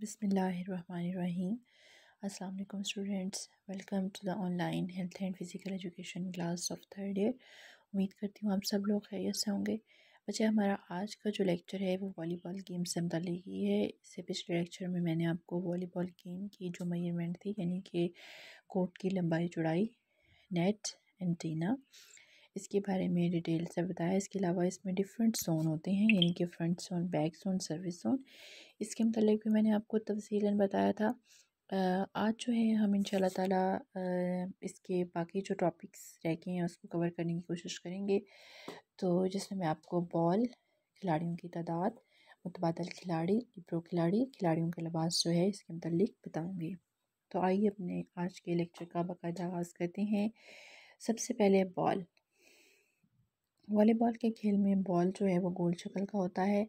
बिसमीम अल्लाम students welcome to the online health and physical education class of third year उम्मीद करती हूँ आप सब लोग खैरियत से होंगे बच्चे हमारा आज का जो लेक्चर है वो वॉलीबॉल गेम से मतलब ही है इससे पिछले लेक्चर में मैंने आपको वॉलीबॉल गेम की जो मयरमेंट थी यानी कि कोर्ट की लंबाई चौड़ाई नेट एंटीना इसके बारे में डिटेल से बताया इसके अलावा इसमें डिफरेंट जोन होते हैं यानी कि front zone back zone service zone इसके मतलब भी मैंने आपको तफसीला बताया था आज जो है हम इन शाह इसके बाकी जो टॉपिक्स रह गए हैं उसको कवर करने की कोशिश करेंगे तो जिसमें मैं आपको बॉल खिलाड़ियों की तादाद मुतबादल खिलाड़ी प्रो खिलाड़ी खिलाड़ियों के लबास जो है इसके मतलब बताऊँगी तो आइए अपने आज के लेक्चर का बाकायदा आगाज़ करते हैं सबसे पहले बॉल वॉलीबॉल के खेल में बॉल जो है वो गोल शक्ल का होता है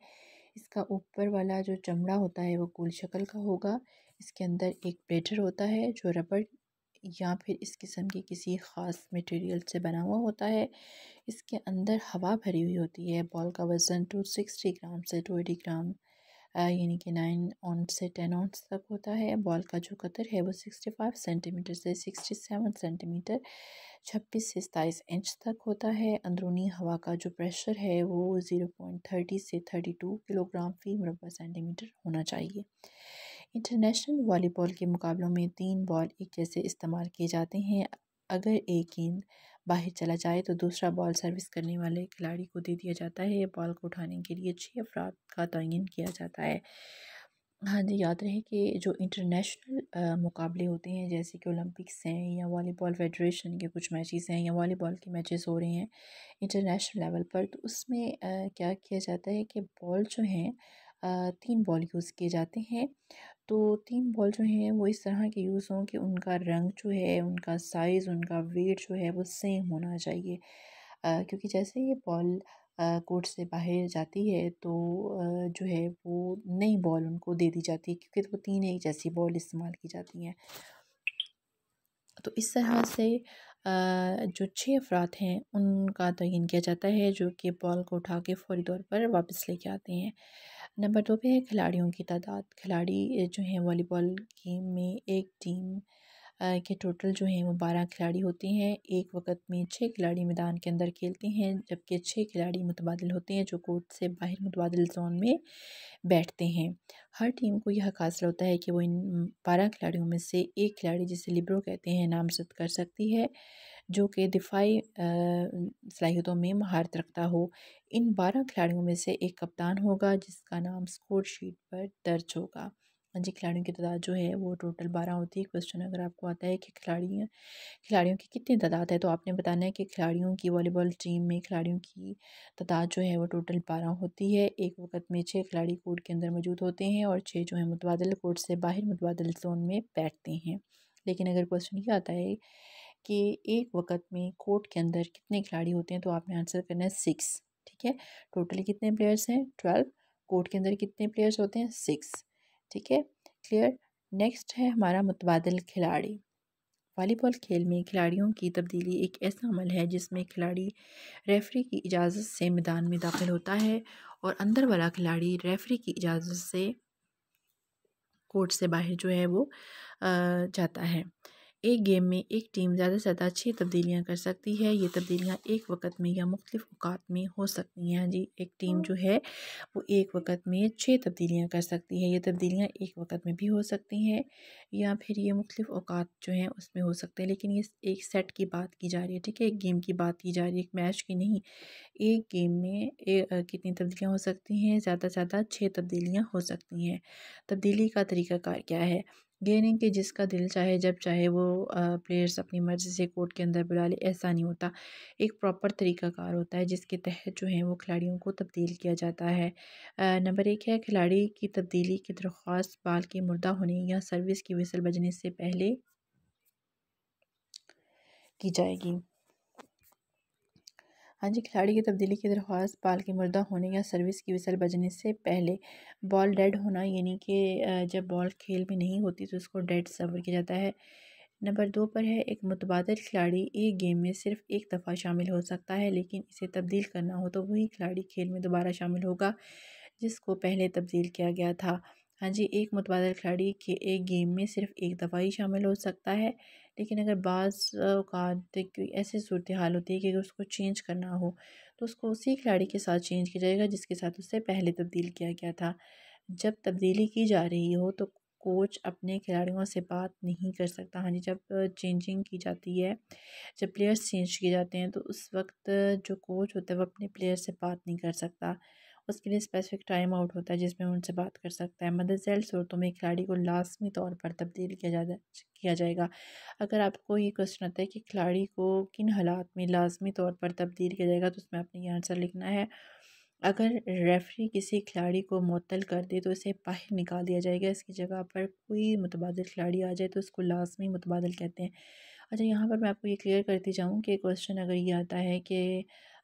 इसका ऊपर वाला जो चमड़ा होता है वो गोल शक्ल का होगा इसके अंदर एक बैटर होता है जो रबड़ या फिर इस किस्म की किसी ख़ास मटेरियल से बना हुआ होता है इसके अंदर हवा भरी हुई होती है बॉल का वज़न टू सिक्सटी ग्राम से टू एटी ग्राम यानी कि नाइन ऑन से टेन ऑन तक होता है बॉल का जो कतर है वो सिक्सटी फाइव सेंटीमीटर से सिक्सटी सेवन सेंटीमीटर छब्बीस से सताईस इंच तक होता है अंदरूनी हवा का जो प्रेशर है वो ज़ीरो पॉइंट थर्टी से थर्टी टू किलोग्राम फ़ी मुरबा सेंटीमीटर होना चाहिए इंटरनेशनल वॉलीबॉल के मुकाबलों में तीन बॉल एक जैसे इस्तेमाल किए जाते हैं अगर एक गेंद बाहर चला जाए तो दूसरा बॉल सर्विस करने वाले खिलाड़ी को दे दिया जाता है बॉल को उठाने के लिए छः अफराद का तयन किया जाता है हाँ जी याद रहे कि जो इंटरनेशनल मुकाबले होते हैं जैसे कि ओलंपिक्स हैं या वॉलीबॉल फेडरेशन के कुछ मैचेस हैं या वॉलीबॉल के मैचेस हो रहे हैं इंटरनेशनल लेवल पर तो उसमें आ, क्या किया जाता है कि बॉल जो हैं तीन बॉल यूज़ किए जाते हैं तो तीन बॉल जो हैं वो इस तरह के यूज़ हों कि उनका रंग जो है उनका साइज़ उनका वेट जो है वो सेम होना चाहिए आ, क्योंकि जैसे ये बॉल कोर्ट से बाहर जाती है तो जो है वो नई बॉल उनको दे दी जाती है क्योंकि वो तीन एक जैसी बॉल इस्तेमाल की जाती हैं तो इस तरह से जो छः अफराद हैं उनका तयन किया जाता है जो कि बॉल को उठा के फौरी तौर पर वापस लेके आते हैं नंबर दो पे है खिलाड़ियों की तादाद खिलाड़ी जो हैं वॉलीबॉल गेम में एक टीम के टोटल जो हैं वो बारह खिलाड़ी होते हैं एक वक्त में छः खिलाड़ी मैदान के अंदर खेलते हैं जबकि छः खिलाड़ी मुतबादल होते हैं जो कोर्ट से बाहर मुतबादल जोन में बैठते हैं हर टीम को यह हासिल होता है कि वो इन बारह खिलाड़ियों में से एक खिलाड़ी जिसे लिब्रो कहते हैं नामजद कर सकती है जो कि दिफाई सलाहियतों में महारत रखता हो इन बारह खिलाड़ियों में से एक कप्तान होगा जिसका नाम स्कोर शीट पर दर्ज होगा हाँ जी खिलाड़ियों की तादाद जो है वो टोटल बारह होती है क्वेश्चन अगर आपको आता है कि खिलाड़ियों खिलाड़ियों की कितनी तादाद है तो आपने बताना है कि खिलाड़ियों की वॉलीबॉल टीम में खिलाड़ियों की तादाद जो है वो टोटल बारह होती है एक वक्त में छः खिलाड़ी कोर्ट के अंदर मौजूद होते हैं और छः जो है मुतबादल कोर्ट से बाहर मुतबादल जोन में बैठते हैं लेकिन अगर क्वेश्चन ये आता है कि एक वक्त में कोर्ट के अंदर कितने खिलाड़ी होते हैं तो आपने आंसर करना है सिक्स ठीक है टोटल कितने प्लेयर्स हैं ट्वेल्व कोर्ट के अंदर कितने प्लेयर्स होते हैं सिक्स ठीक है क्लियर नेक्स्ट है हमारा मुतबादल खिलाड़ी वॉलीबॉल खेल में खिलाड़ियों की तब्दीली एक ऐसा अमल है जिसमें खिलाड़ी रेफरी की इजाज़त से मैदान में दाखिल होता है और अंदर वाला खिलाड़ी रेफरी की इजाज़त से कोर्ट से बाहर जो है वो जाता है एक गेम में एक टीम ज़्यादा से ज़्यादा छः तब्दीलियाँ कर सकती है ये तब्दीलियाँ एक वक्त में या मुख्तफ अवकात में हो सकती हैं जी एक टीम जो है वो एक वक्त में छः तब्दीलियाँ कर सकती है ये तब्दीलियाँ एक वक्त में भी हो सकती हैं या फिर ये मुख्तु अवकात जो हैं उसमें हो सकते हैं लेकिन ये एक सेट की बात की जा रही है ठीक है एक गेम की बात की जा रही है एक मैच की नहीं एक गेम में एक कितनी तब्दीलियाँ हो सकती हैं ज़्यादा से ज़्यादा छः तब्दीलियाँ हो सकती हैं तब्दीली का तरीक़ाकार क्या है गेनिंग के जिसका दिल चाहे जब चाहे वो प्लेयर्स अपनी मर्ज़ी से कोर्ट के अंदर बुला ले ऐसा नहीं होता एक प्रॉपर तरीकाकार होता है जिसके तहत जो है वो खिलाड़ियों को तब्दील किया जाता है नंबर एक है खिलाड़ी की तब्दीली की दरख्वास्त बाल के मुर्दा होने या सर्विस की विसल बजने से पहले की जाएगी हाँ जी खिलाड़ी की तब्दीली की दरख्वास्त बाल के मुर्दा होने या सर्विस की विसल बजने से पहले बॉल डेड होना यानी कि जब बॉल खेल में नहीं होती तो उसको डेड सवर किया जाता है नंबर दो पर है एक मुतबाद खिलाड़ी एक गेम में सिर्फ एक दफ़ा शामिल हो सकता है लेकिन इसे तब्दील करना हो तो वही खिलाड़ी खेल में दोबारा शामिल होगा जिसको पहले तब्दील किया गया था हाँ जी एक मुतबाद खिलाड़ी के एक गेम में सिर्फ एक दफ़ा ही शामिल हो सकता है लेकिन अगर बाज़ात कोई ऐसी सूरत हाल होती है कि अगर उसको चेंज करना हो तो उसको उसी खिलाड़ी के साथ चेंज किया जाएगा जिसके साथ उससे पहले तब्दील किया गया था जब तब्दीली की जा रही हो तो कोच अपने खिलाड़ियों से बात नहीं कर सकता हाँ जी जब चेंजिंग की जाती है जब प्लेयर्स चेंज किए जाते हैं तो उस वक्त जो कोच होता है वो अपने प्लेयर से बात नहीं कर सकता उसके लिए स्पेसिफिक टाइम आउट होता है जिसमें उनसे बात कर सकता है सेल सूरतों में खिलाड़ी को लाजमी तौर पर तब्दील किया जा किया जाएगा अगर आपको ये क्वेश्चन आता है कि खिलाड़ी को किन हालात में लाजमी तौर पर तब्दील किया जाएगा तो उसमें आपने ये आंसर लिखना है अगर रेफरी किसी खिलाड़ी को मअतल कर दे तो उसे बाहर निकाल दिया जाएगा इसकी जगह पर कोई मुतबाद खिलाड़ी आ जाए तो उसको लाजमी मुतबाद कहते हैं अच्छा यहाँ पर मैं आपको ये क्लियर करती जाऊँ कि क्वेश्चन अगर ये आता है कि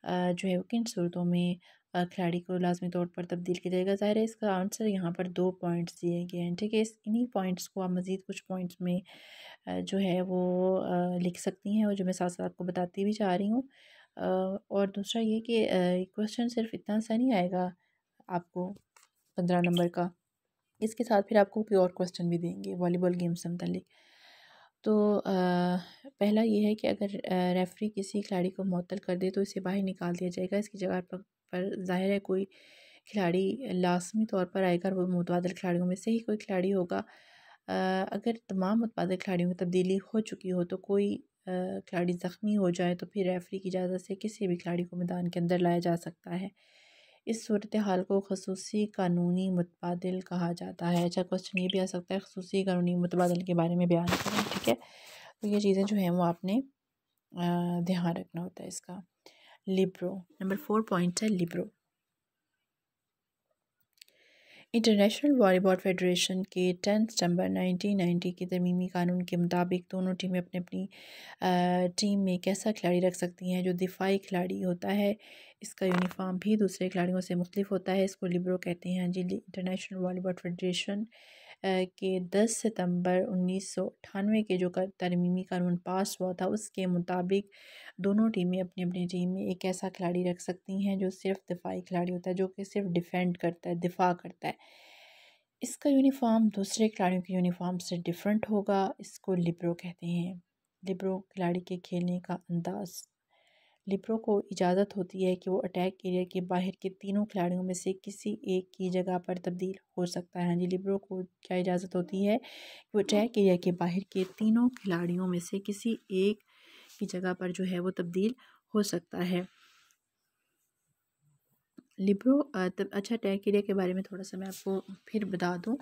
जो है किन सूरतों में खिलाड़ी को लाजमी तौर पर तब्दील किया जाएगा ज़ाहिर है इसका आंसर यहाँ पर दो पॉइंट्स दिए गए हैं ठीक है इस इन्हीं पॉइंट्स को आप मज़ीद कुछ पॉइंट्स में जो है वो लिख सकती हैं और जो मैं साथ साथ आपको बताती भी जा रही हूँ और दूसरा ये कि क्वेश्चन सिर्फ इतना सा नहीं आएगा आपको पंद्रह नंबर का इसके साथ फिर आपको कोई और क्वेश्चन भी देंगे वॉलीबॉल गेम से मतलब तो आ, पहला ये है कि अगर रेफरी किसी खिलाड़ी को मअतल कर दे तो इसे बाहर निकाल दिया जाएगा इसकी जगह पर पर ज़ाहिर है कोई खिलाड़ी लाजमी तौर पर आएगा और वो मुतबादल खिलाड़ियों में से ही कोई खिलाड़ी होगा अगर तमाम मुतबादल खिलाड़ियों में तब्दीली हो चुकी हो तो कोई खिलाड़ी ज़ख्मी हो जाए तो फिर रेफरी की इजाज़त से किसी भी खिलाड़ी को मैदान के अंदर लाया जा सकता है इस सूरत हाल को खसूस कानूनी मुतबादल कहा जाता है अच्छा क्वेश्चन ये भी आ सकता है खसूस कानूनी मुतबादल के बारे में बयान करें ठीक है तो ये चीज़ें जो हैं वो आपने ध्यान रखना होता है इसका लिब्रो नंबर फोर पॉइंट है लिब्रो इंटरनेशनल वॉलीबॉल फेडरेशन के टेन सितंबर 1990 के तमीमी कानून के मुताबिक दोनों टीमें अपनी अपनी टीम में कैसा खिलाड़ी रख सकती हैं जो दिफाई खिलाड़ी होता है इसका यूनिफॉर्म भी दूसरे खिलाड़ियों से मुख्तफ होता है इसको लिब्रो कहते हैं हाँ जी इंटरनेशनल वॉलीबॉल फेडरेशन के दस सितंबर उन्नीस सौ के जो तरमीमी कानून पास हुआ था उसके मुताबिक दोनों टीमें अपनी अपनी टीम में एक ऐसा खिलाड़ी रख सकती हैं जो सिर्फ दिफाई खिलाड़ी होता है जो कि सिर्फ डिफेंड करता है दिफा करता है इसका यूनिफॉर्म दूसरे खिलाड़ियों के यूनिफॉर्म से डिफरेंट होगा इसको लिब्रो कहते हैं लिब्रो खिलाड़ी के खेलने का अंदाज़ लिप्रो को इजाज़त होती है कि वो अटैक एरिया के बाहर के तीनों खिलाड़ियों में से किसी एक की जगह पर तब्दील हो सकता है जी लिबरों को क्या इजाज़त होती है कि वो अटैक एरिया के बाहर के तीनों खिलाड़ियों में से किसी एक की जगह पर जो है वो तब्दील हो सकता है लिब्रो तब अच्छा अटैक एरिया के बारे में थोड़ा सा मैं आपको फिर बता दूँ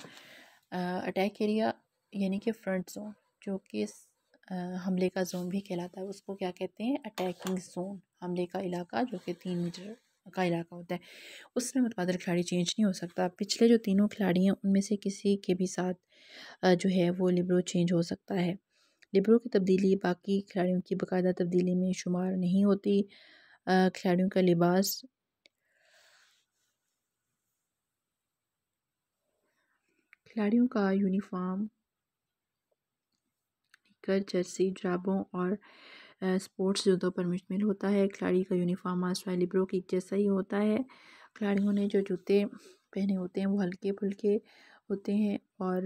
अटैक एरिया यानी कि फ्रंट जोन जो कि हमले का जोन भी कहलाता है उसको क्या कहते हैं अटैकिंग जोन हमले का इलाका जो कि तीन मीटर का इलाका होता है उसमें मुतबादल खिलाड़ी चेंज नहीं हो सकता पिछले जो तीनों खिलाड़ी हैं उनमें से किसी के भी साथ जो है वो लिब्रो चेंज हो सकता है लिब्रो की तब्दीली बाकी खिलाड़ियों की बाकायदा तब्दीली में शुमार नहीं होती खिलाड़ियों का लिबास खिलाड़ियों का यूनिफॉर्म अधिकतर जर्सी ड्राबों और स्पोर्ट्स जूतों पर मुश्तमिल होता है खिलाड़ी का यूनिफॉर्म मास्टर लिब्रो की जैसा ही होता है खिलाड़ियों ने जो जूते पहने होते हैं वो हल्के फुल्के होते हैं और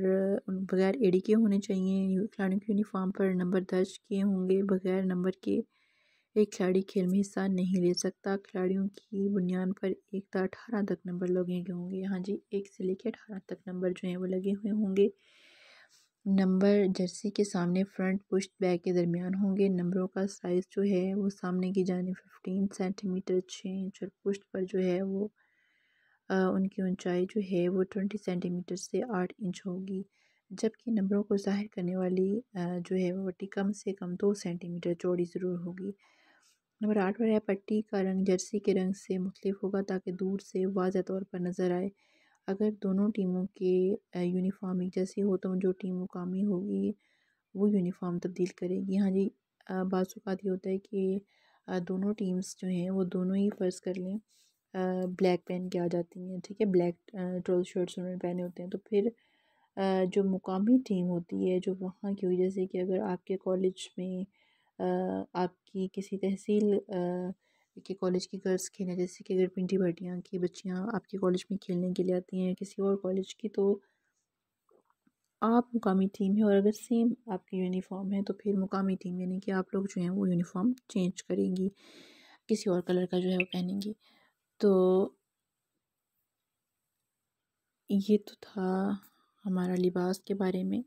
बगैर एडी के होने चाहिए खिलाड़ियों के यूनिफॉर्म पर नंबर दर्ज किए होंगे बगैर नंबर के एक खिलाड़ी खेल में हिस्सा नहीं ले सकता खिलाड़ियों की बुनियाद पर एक था अठारह तक नंबर लगे होंगे हाँ जी एक से लेकर अठारह तक नंबर जो हैं वो लगे हुए होंगे नंबर जर्सी के सामने फ्रंट पुश्त बैक के दरमियान होंगे नंबरों का साइज जो है वो सामने की जाने 15 सेंटीमीटर छः इंच और पुष्ट पर जो है वो आ, उनकी ऊंचाई जो है वो 20 सेंटीमीटर से 8 इंच होगी जबकि नंबरों को जाहिर करने वाली आ, जो है वो पट्टी कम से कम दो सेंटीमीटर चौड़ी ज़रूर होगी नंबर आठ पर है पट्टी का रंग जर्सी के रंग से मुख्तफ होगा ताकि दूर से वाजह तौर पर नज़र आए अगर दोनों टीमों के यूनिफ़ॉर्म एक जैसी हो तो जो टीम मुकामी होगी वो यूनिफ़ॉर्म तब्दील करेगी हाँ जी बात ये होता है कि दोनों टीम्स जो हैं वो दोनों ही फ़र्ज़ कर लें ब्लैक पहन के आ जाती हैं ठीक है ब्लैक ट्रोल शर्ट्स उन्होंने पहने होते हैं तो फिर जो मुकामी टीम होती है जो वहाँ की हुई जैसे कि अगर आपके कॉलेज में आपकी किसी तहसील देखिए कॉलेज की गर्ल्स खेलें जैसे कि अगर पिंटी भाटियाँ की बच्चियाँ आपके कॉलेज में खेलने के लिए आती हैं किसी और कॉलेज की तो आप मुकामी टीम है और अगर सेम आपकी यूनिफॉर्म है तो फिर मुकामी टीम यानी कि आप लोग जो हैं वो यूनिफॉर्म चेंज करेंगी किसी और कलर का जो है वो पहनेंगी तो ये तो था हमारा लिबास के बारे में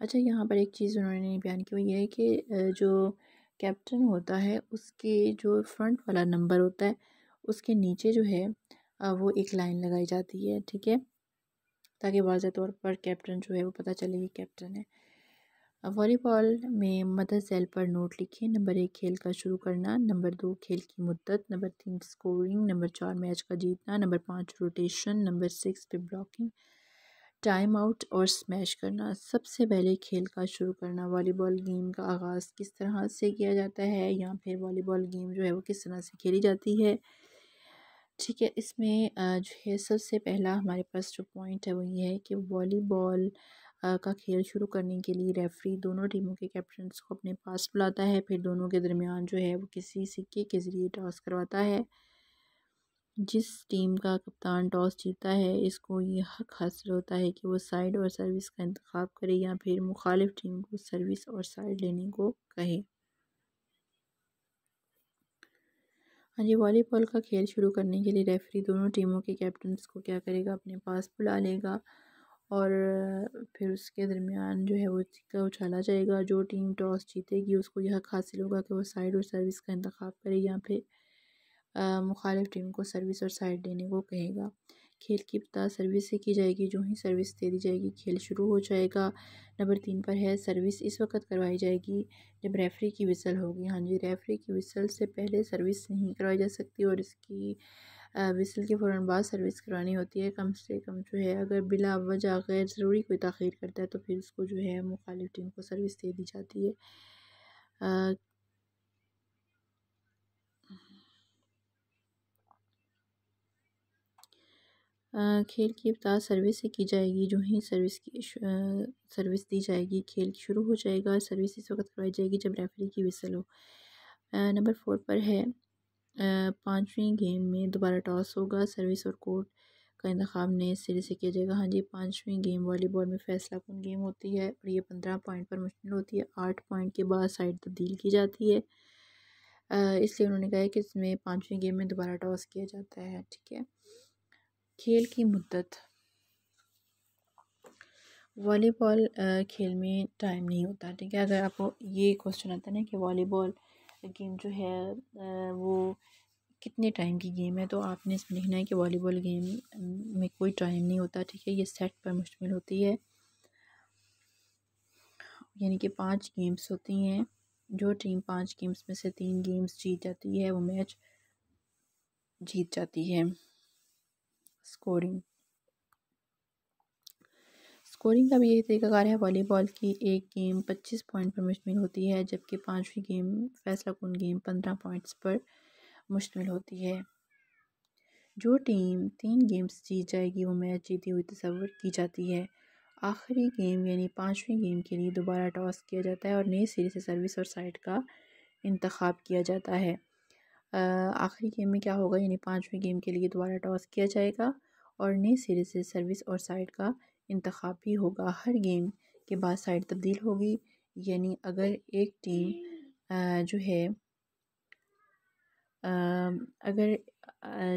अच्छा यहाँ पर एक चीज़ उन्होंने बयान की ये है कि जो कैप्टन होता है उसके जो फ्रंट वाला नंबर होता है उसके नीचे जो है वो एक लाइन लगाई जाती है ठीक है ताकि वाजह तौर पर कैप्टन जो है वो पता चले कि कैप्टन है वॉलीबॉल में मदर सेल पर नोट लिखें नंबर एक खेल का शुरू करना नंबर दो खेल की मुद्दत नंबर तीन स्कोरिंग नंबर चार मैच का जीतना नंबर पाँच रोटेशन नंबर सिक्स पे ब्लॉकिंग टाइम आउट और स्मैश करना सबसे पहले खेल का शुरू करना वॉलीबॉल गेम का आगाज़ किस तरह से किया जाता है या फिर वॉलीबॉल गेम जो है वो किस तरह से खेली जाती है ठीक है इसमें जो है सबसे पहला हमारे पास जो पॉइंट है वो ये है कि वॉलीबॉल का खेल शुरू करने के लिए रेफरी दोनों टीमों के कैप्टन को अपने पास बुलाता है फिर दोनों के दरमियान जो है वो किसी सिक्के के ज़रिए टॉस करवाता है जिस टीम का कप्तान टॉस जीता है इसको ये हक हासिल होता है कि वो साइड और सर्विस का इंतखा करे या फिर मुखालिफ टीम को सर्विस और साइड लेने को कहे हाँ जी वॉलीबॉल का खेल शुरू करने के लिए रेफरी दोनों टीमों के कैप्टन को क्या करेगा अपने पास बुला लेगा और फिर उसके दरमियान जो है वो सिक्का उछाला जाएगा जो टीम टॉस जीतेगी उसको यह हक हासिल होगा कि वो साइड और सर्विस का इंतखा करे या फिर मुखालिफ टीम को सर्विस और साइड देने को कहेगा खेल की इब्तः सर्विस से की जाएगी जो ही सर्विस दे दी जाएगी खेल शुरू हो जाएगा नंबर तीन पर है सर्विस इस वक्त करवाई जाएगी जब रेफरी की विसल होगी हाँ जी रेफरी की विसल से पहले सर्विस नहीं करवाई जा सकती और इसकी विसल के फ़ौर बाद सर्विस करवानी होती है कम से कम जो है अगर बिला वजह गैर ज़रूरी कोई तखिर करता है तो फिर उसको जो है मुखालिफ टीम को सर्विस दे दी जाती है खेल की इब्तः सर्विस से की जाएगी जो ही सर्विस की सर्विस दी जाएगी खेल शुरू हो जाएगा सर्विस इस वक्त करवाई जाएगी जब रेफरी की विसल हो नंबर फोर पर है पाँचवीं गेम में दोबारा टॉस होगा सर्विस और कोर्ट का इंतखब नए सिरे से किया जाएगा हाँ जी पाँचवीं गेम वॉलीबॉल में फैसला कन गेम होती है और ये पंद्रह पॉइंट पर मुश्किल होती है आठ पॉइंट के बाद साइड तब्दील की जाती है इसलिए उन्होंने कहा कि इसमें पाँचवीं गेम में दोबारा टॉस किया जाता है ठीक है खेल की मुद्दत वॉलीबॉल खेल में टाइम नहीं होता ठीक है अगर आपको ये क्वेश्चन आता है ना कि वॉलीबॉल गेम जो है वो कितने टाइम की गेम है तो आपने इसमें लिखना है कि वॉलीबॉल गेम में कोई टाइम नहीं होता ठीक है ये सेट पर मुश्तमिल होती है यानी कि पांच गेम्स होती हैं जो टीम पांच गेम्स में से तीन गेम्स जीत जाती है वो मैच जीत जाती है स्कोरिंग स्कोरिंग का भी यही तरीकाकार है वॉलीबॉल की एक गेम 25 पॉइंट पर मुश्तमिल होती है जबकि पांचवी गेम फैसला कन गेम 15 पॉइंट्स पर मुश्तमिल होती है जो टीम तीन गेम्स जीत जाएगी वो मैच जीती हुई तस्वर की जाती है आखिरी गेम यानी पाँचवीं गेम के लिए दोबारा टॉस किया जाता है और नई सिरे से सर्विस और साइड का इंतखब किया जाता है आखिरी गेम में क्या होगा यानी पाँचवें गेम के लिए दोबारा टॉस किया जाएगा और नए सिरे से सर्विस और साइड का इंतखब भी होगा हर गेम के बाद साइड तब्दील होगी यानी अगर एक टीम जो है अगर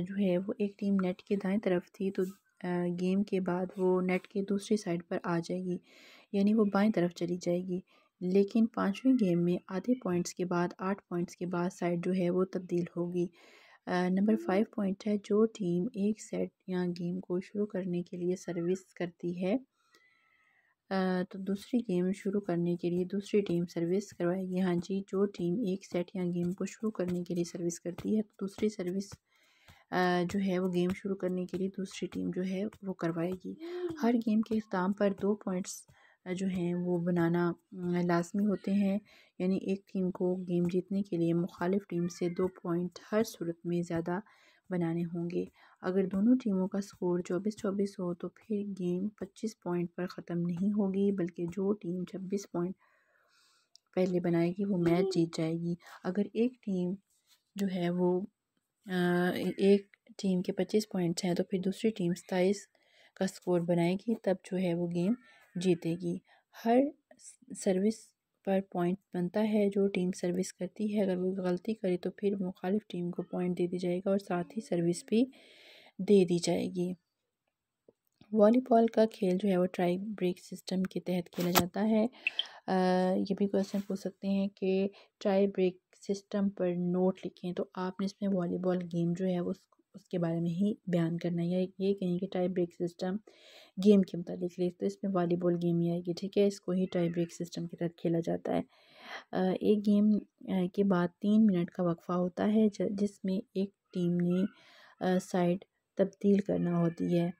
जो है वो एक टीम नेट के दाएं तरफ थी तो गेम के बाद वो नेट के दूसरी साइड पर आ जाएगी यानी वो बाएं तरफ चली जाएगी लेकिन पाँचवें गेम में आधे पॉइंट्स के बाद आठ पॉइंट्स के बाद साइड जो है वो तब्दील होगी नंबर फाइव पॉइंट है जो टीम एक सेट या गेम को शुरू करने के लिए सर्विस करती है तो दूसरी गेम शुरू करने के लिए दूसरी टीम सर्विस करवाएगी हाँ जी जो टीम एक सेट या गेम को शुरू करने के लिए सर्विस करती है तो दूसरी सर्विस जो है वो गेम शुरू करने के लिए दूसरी टीम जो है वो करवाएगी हर गेम के अख्ताम पर दो पॉइंट्स जो हैं वो बनाना लाज़मी होते हैं यानी एक टीम को गेम जीतने के लिए मुखालिफ टीम से दो पॉइंट हर सूरत में ज़्यादा बनाने होंगे अगर दोनों टीमों का स्कोर चौबीस चौबीस हो तो फिर गेम पच्चीस पॉइंट पर ख़त्म नहीं होगी बल्कि जो टीम छब्बीस पॉइंट पहले बनाएगी वो मैच जीत जाएगी अगर एक टीम जो है वो एक टीम के पच्चीस पॉइंट्स हैं तो फिर दूसरी टीम सताईस का स्कोर बनाएगी तब जो है वो गेम जीतेगी हर सर्विस पर पॉइंट बनता है जो टीम सर्विस करती है अगर वो गलती करे तो फिर मुखालिफ टीम को पॉइंट दे दी जाएगा और साथ ही सर्विस भी दे दी जाएगी वॉलीबॉल का खेल जो है वो ट्राई ब्रेक सिस्टम के तहत खेला जाता है आ, ये भी क्वेश्चन पूछ सकते हैं कि ट्राई ब्रेक सिस्टम पर नोट लिखें तो आपने इसमें वॉलीबॉल गेम जो है वो उसके बारे में ही बयान करना है या ये कहें कि टाइप ब्रेक सिस्टम गेम के मुतालिक लिख तो इसमें वॉलीबॉल गेम ही आएगी ठीक है इसको ही टाइप ब्रेक सिस्टम के तहत खेला जाता है एक गेम के बाद तीन मिनट का वक्फा होता है जिसमें एक टीम ने साइड तब्दील करना होती है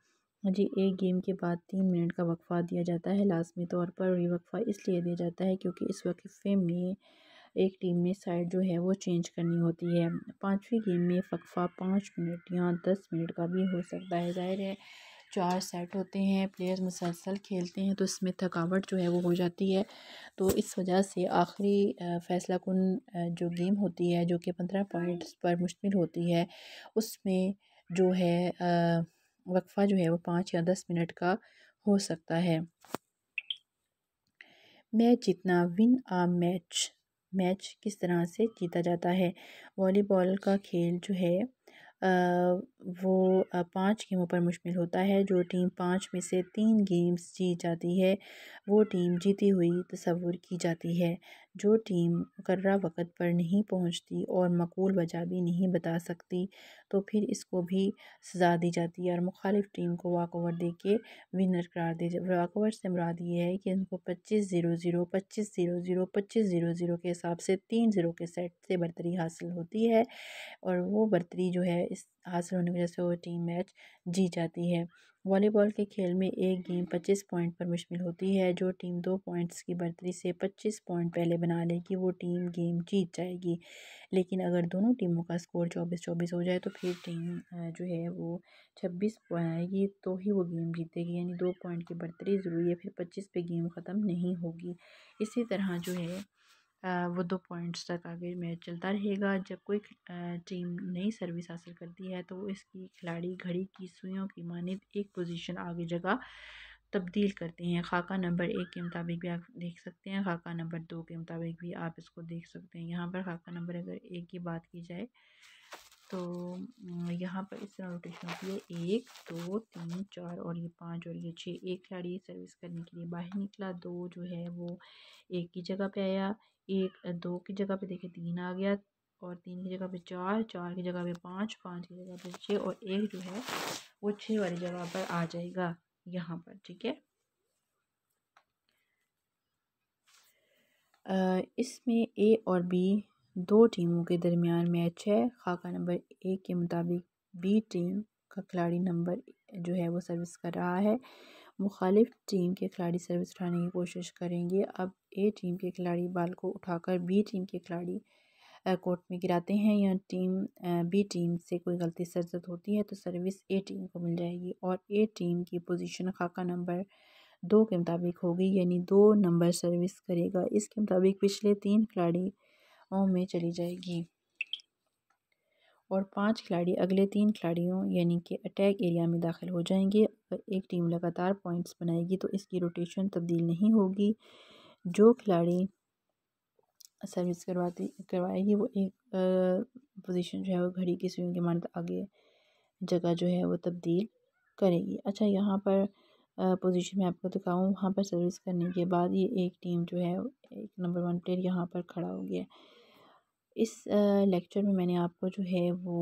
जी एक गेम के बाद तीन मिनट का वक्फा दिया जाता है लाजमी तौर पर ये वक्फा इसलिए दिया जाता है क्योंकि इस वक्फे में एक टीम में साइड जो है वो चेंज करनी होती है पाँचवीं गेम में फ़कफ़ा पाँच मिनट या दस मिनट का भी हो सकता है ज़ाहिर है चार सेट होते हैं प्लेयर्स मुसलसल खेलते हैं तो इसमें थकावट जो है वो हो जाती है तो इस वजह से आखिरी फ़ैसला कन जो गेम होती है जो कि पंद्रह पॉइंट्स पर मुश्तमिल होती है उसमें जो है वक्फ़ा जो है वो पाँच या दस मिनट का हो सकता है मैच जितना विन आ मैच मैच किस तरह से जीता जाता है वॉलीबॉल का खेल जो है वो पाँच गेमों पर मुश्तमिल होता है जो टीम पाँच में से तीन गेम्स जीत जाती है वो टीम जीती हुई तस्वूर की जाती है जो टीम मुकर्रा वक़्त पर नहीं पहुंचती और मक़बूल वजह भी नहीं बता सकती तो फिर इसको भी सज़ा दी जाती है और मुखालिफ टीम को वाकओवर ओवर दे के विनर करार दे वाक ओवर से मुराद ये है कि उनको पच्चीस ज़ीरो ज़ीरो पच्चीस ज़ीरो ज़ीरो पच्चीस ज़ीरो ज़ीरो के हिसाब से तीन ज़ीरो के सेट से बरतरी हासिल होती है और वो बरतरी जो है इस हासिल होने की वजह से वो टीम मैच जीत जाती है वॉलीबॉल के खेल में एक गेम पच्चीस पॉइंट पर मुश्मिल होती है जो टीम दो पॉइंट्स की बढ़तरी से पच्चीस पॉइंट पहले बना लेगी वो टीम गेम जीत जाएगी लेकिन अगर दोनों टीमों का स्कोर चौबीस चौबीस हो जाए तो फिर टीम जो है वो छब्बीस आएगी तो ही वो गेम जीतेगी यानी दो पॉइंट की बढ़तरी ज़रूरी है फिर पच्चीस पर गेम ख़त्म नहीं होगी इसी तरह जो है वो दो पॉइंट्स तक आगे मैच चलता रहेगा जब कोई टीम नई सर्विस हासिल करती है तो इसकी खिलाड़ी घड़ी की सुइयों की मानद एक पोजीशन आगे जगह तब्दील करते हैं खाका नंबर एक के मुताबिक भी आप देख सकते हैं खाका नंबर दो के मुताबिक भी आप इसको देख सकते हैं यहाँ पर खाका नंबर अगर एक की बात की जाए तो यहाँ पर इस तरह रोटेशन होती है एक दो तीन चार और ये पाँच और ये छः एक खिलाड़ी सर्विस करने के लिए बाहर निकला दो जो है वो एक की जगह पे आया एक दो की जगह पे देखिए तीन आ गया और तीन की जगह पे चार चार की जगह पे पाँच पाँच की जगह पे छः और एक जो है वो छः वाली जगह पर आ जाएगा यहाँ पर ठीक है इसमें ए और बी दो टीमों के दरमियान मैच है खाका नंबर ए के मुताबिक बी टीम का खिलाड़ी नंबर जो है वो सर्विस कर रहा है मुखालिफ टीम के खिलाड़ी सर्विस उठाने की कोशिश करेंगे अब ए टीम के खिलाड़ी बाल को उठाकर बी टीम के खिलाड़ी कोर्ट में गिराते हैं या टीम बी टीम से कोई गलती सरजत होती है तो सर्विस ए टीम को मिल जाएगी और ए टीम की पोजीशन खाका नंबर दो के मुताबिक होगी यानी दो नंबर सर्विस करेगा इसके मुताबिक पिछले तीन खिलाड़ियों में चली जाएगी और पाँच खिलाड़ी अगले तीन खिलाड़ियों यानी कि अटैक एरिया में दाखिल हो जाएंगे अगर एक टीम लगातार पॉइंट्स बनाएगी तो इसकी रोटेशन तब्दील नहीं होगी जो खिलाड़ी सर्विस करवाती करवाएगी वो एक पोजीशन जो है वो घड़ी की स्विंग के मानत तो आगे जगह जो है वो तब्दील करेगी अच्छा यहाँ पर पोजीशन में आपको दिखाऊँ वहाँ पर सर्विस करने के बाद ये एक टीम जो है एक नंबर वन प्लेयर यहाँ पर खड़ा हो गया इस लेक्चर में मैंने आपको जो है वो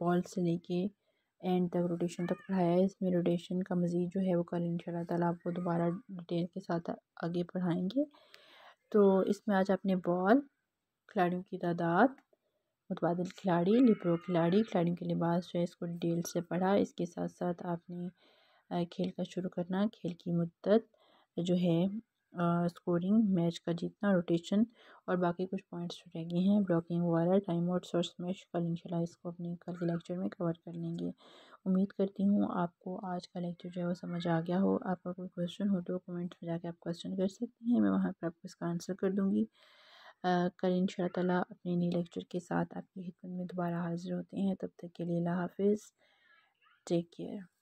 बॉल से लेके एंड तक रोटेशन तक पढ़ाया है इसमें रोटेशन का मज़ीद जो है वो कल इन ताला आपको दोबारा डिटेल के साथ आगे पढ़ाएंगे तो इसमें आज आपने बॉल खिलाड़ियों की तादाद मुतबाद खिलाड़ी लिप्रो खिलाड़ी खिलाड़ियों के लिबास जो है इसको डिटेल से पढ़ा इसके साथ साथ आपने खेल का शुरू करना खेल की मुद्दत जो है स्कोरिंग मैच का जीतना रोटेशन और बाकी कुछ पॉइंट्स रह गए हैं ब्लॉकिंग वगैरह टाइम आउट्स और स्मैश कल इनशाला इसको अपने कल के लेक्चर में कवर कर लेंगे उम्मीद करती हूँ आपको आज का लेक्चर जो है वो समझ आ गया हो आपका कोई क्वेश्चन हो तो कमेंट्स में जाके आप क्वेश्चन कर सकती हैं मैं वहाँ पर आपको इसका आंसर कर दूँगी कल इन तला अपने नए लेक्चर के साथ आपकी खिदमत में दोबारा हाजिर होते हैं तब तक के लिए हाफिज़ टेक केयर